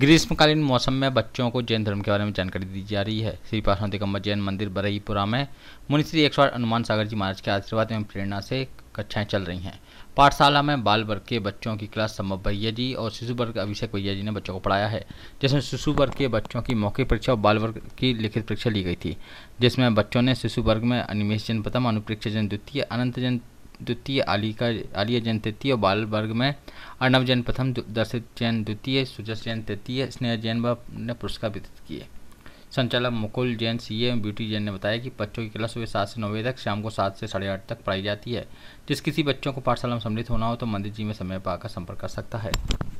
ग्रीष्मकालीन मौसम में बच्चों को जैन धर्म के बारे में जानकारी दी जा रही है श्री पार्श्वनाथ दिगम्बर जैन मंदिर बरईपुरा में मुनिश्री एक हनुमान सागर जी महाराज के आशीर्वाद एवं प्रेरणा से कक्षाएं चल रही हैं पाठशाला में बाल वर्ग के बच्चों की क्लास संभव भैया जी और शिशु वर्ग अभिषेक भैया जी ने बच्चों को पढ़ाया है जिसमें शिशु वर्ग के बच्चों की मौखिक परीक्षा और बाल वर्ग की लिखित परीक्षा ली गई थी जिसमें बच्चों ने शिशु वर्ग में अनिमेश जन प्रथम अनुप्रेक्षा जन द्वितीय अनंत जन द्वितीय आलिका आलिया जैन तृतीय बाल वर्ग में अर्णव जैन प्रथम दर्शित जैन द्वितीय सुजस जैन तृतीय स्नेह जैन व ने पुरस्कार वितरित किए संचालक मुकुल जैन सी एवं ब्यूटी जैन ने बताया कि बच्चों की क्लास सुबह सात से नौ बजे तक शाम को सात से साढ़े आठ तक पढ़ाई जाती है जिस किसी बच्चों को पाठशाला में सम्मिलित होना हो तो मंदिर जी में समय पाकर संपर्क कर सकता है